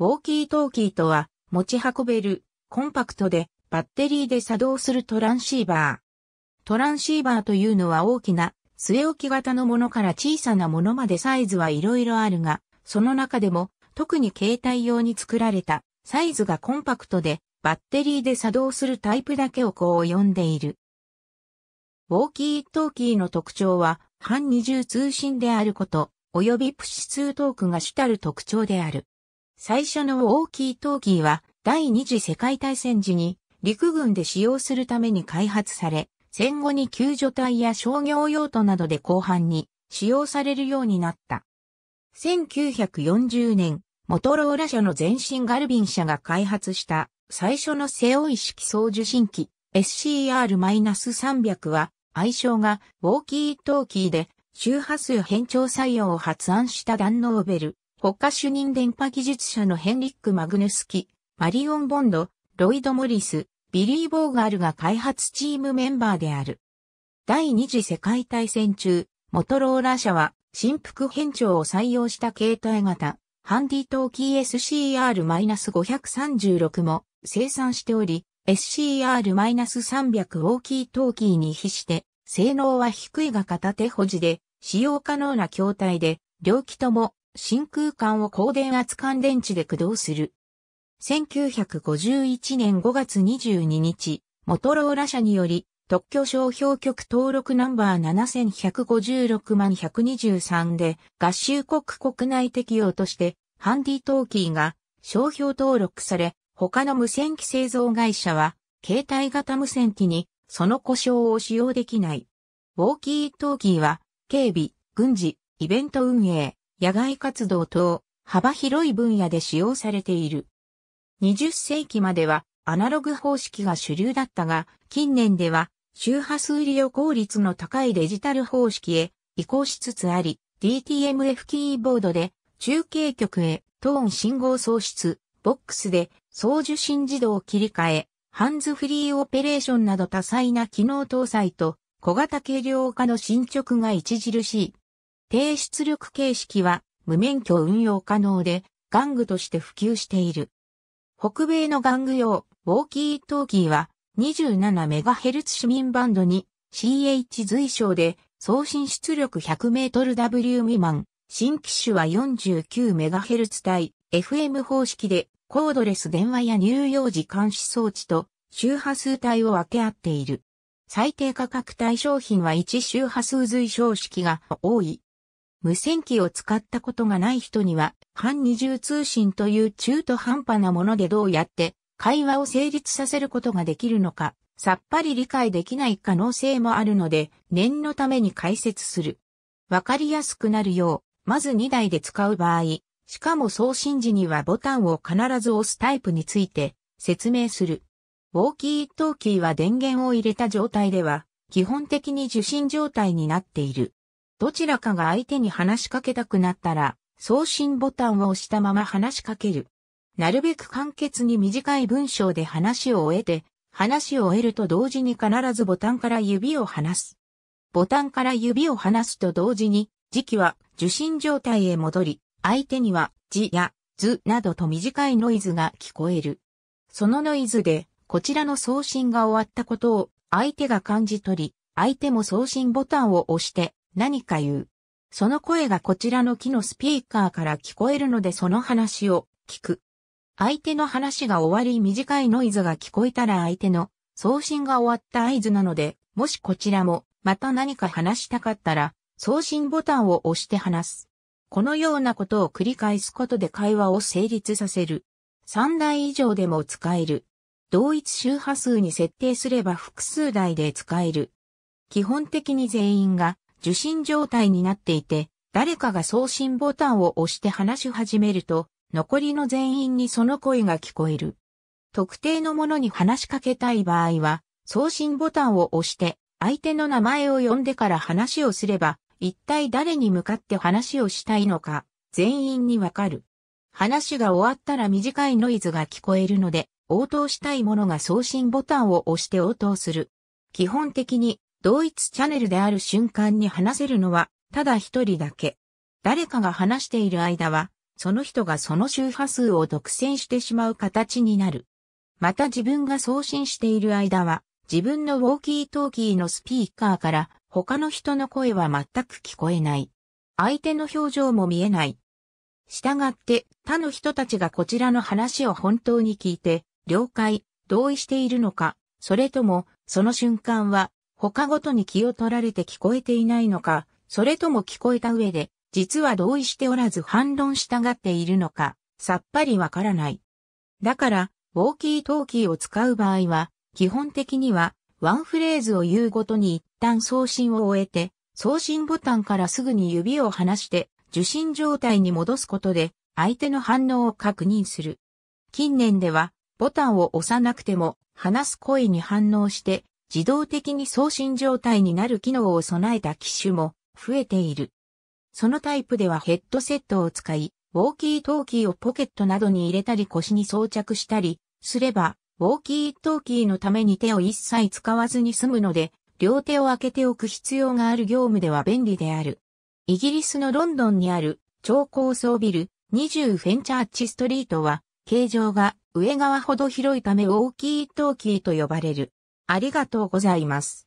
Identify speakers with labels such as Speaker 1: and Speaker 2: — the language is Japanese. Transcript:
Speaker 1: ウォーキートーキーとは、持ち運べる、コンパクトで、バッテリーで作動するトランシーバー。トランシーバーというのは大きな、据え置き型のものから小さなものまでサイズはいろいろあるが、その中でも、特に携帯用に作られた、サイズがコンパクトで、バッテリーで作動するタイプだけをこう呼んでいる。ウォーキートーキーの特徴は、半二重通信であること、及びプシツートークが主たる特徴である。最初のウォーキートーキーは第二次世界大戦時に陸軍で使用するために開発され、戦後に救助隊や商業用途などで後半に使用されるようになった。1940年、モトローラ社の前身ガルビン社が開発した最初の背負い式送受信機 SCR-300 は愛称がウォーキートーキーで周波数変調作用を発案したダンノーベル国家主任電波技術者のヘンリック・マグヌスキ、マリオン・ボンド、ロイド・モリス、ビリー・ボーガールが開発チームメンバーである。第二次世界大戦中、モトローラ社は新幅変調を採用した携帯型、ハンディトーキー SCR-536 も生産しており、SCR-300 大きいトーキーに比して、性能は低いが片手保持で、使用可能な筐体で、両機とも真空管を高電圧乾電池で駆動する。1951年5月22日、モトローラ社により、特許商標局登録ナンバー7156万123で、合衆国国内適用として、ハンディトーキーが商標登録され、他の無線機製造会社は、携帯型無線機に、その故障を使用できない。ウォーキートーキーは、警備、軍事、イベント運営、野外活動等、幅広い分野で使用されている。20世紀まではアナログ方式が主流だったが、近年では周波数利用効率の高いデジタル方式へ移行しつつあり、DTMF キーボードで中継局へトーン信号喪失、ボックスで送受信自動切り替え、ハンズフリーオペレーションなど多彩な機能搭載と小型軽量化の進捗が著しい。低出力形式は無免許運用可能で玩具として普及している。北米の玩具用ウォーキートーキーは 27MHz 市民バンドに CH 随称で送信出力 100mW 未満。新機種は 49MHz 帯 FM 方式でコードレス電話や乳幼児監視装置と周波数帯を分け合っている。最低価格帯商品は1周波数随称式が多い無線機を使ったことがない人には、半二重通信という中途半端なものでどうやって会話を成立させることができるのか、さっぱり理解できない可能性もあるので、念のために解説する。わかりやすくなるよう、まず2台で使う場合、しかも送信時にはボタンを必ず押すタイプについて説明する。ウォーキートーキーは電源を入れた状態では、基本的に受信状態になっている。どちらかが相手に話しかけたくなったら、送信ボタンを押したまま話しかける。なるべく簡潔に短い文章で話を終えて、話を終えると同時に必ずボタンから指を離す。ボタンから指を離すと同時に、時期は受信状態へ戻り、相手には、字や、図などと短いノイズが聞こえる。そのノイズで、こちらの送信が終わったことを、相手が感じ取り、相手も送信ボタンを押して、何か言う。その声がこちらの木のスピーカーから聞こえるのでその話を聞く。相手の話が終わり短いノイズが聞こえたら相手の送信が終わった合図なので、もしこちらもまた何か話したかったら送信ボタンを押して話す。このようなことを繰り返すことで会話を成立させる。3台以上でも使える。同一周波数に設定すれば複数台で使える。基本的に全員が受信状態になっていて、誰かが送信ボタンを押して話し始めると、残りの全員にその声が聞こえる。特定のものに話しかけたい場合は、送信ボタンを押して、相手の名前を呼んでから話をすれば、一体誰に向かって話をしたいのか、全員にわかる。話が終わったら短いノイズが聞こえるので、応答したいものが送信ボタンを押して応答する。基本的に同一チャンネルである瞬間に話せるのは、ただ一人だけ。誰かが話している間は、その人がその周波数を独占してしまう形になる。また自分が送信している間は、自分のウォーキートーキーのスピーカーから他の人の声は全く聞こえない。相手の表情も見えない。したがって他の人たちがこちらの話を本当に聞いて、了解、同意しているのか、それともその瞬間は他ごとに気を取られて聞こえていないのか、それとも聞こえた上で、実は同意しておらず反論したがっているのか、さっぱりわからない。だから、ウォーキートーキーを使う場合は、基本的には、ワンフレーズを言うごとに一旦送信を終えて、送信ボタンからすぐに指を離して受信状態に戻すことで相手の反応を確認する。近年ではボタンを押さなくても話す声に反応して自動的に送信状態になる機能を備えた機種も増えている。そのタイプではヘッドセットを使い、ウォーキートーキーをポケットなどに入れたり腰に装着したりすれば、ウォーキートーキーのために手を一切使わずに済むので、両手を開けておく必要がある業務では便利である。イギリスのロンドンにある超高層ビル20フェンチャーチストリートは、形状が上側ほど広いためウォーキートーキーと呼ばれる。ありがとうございます。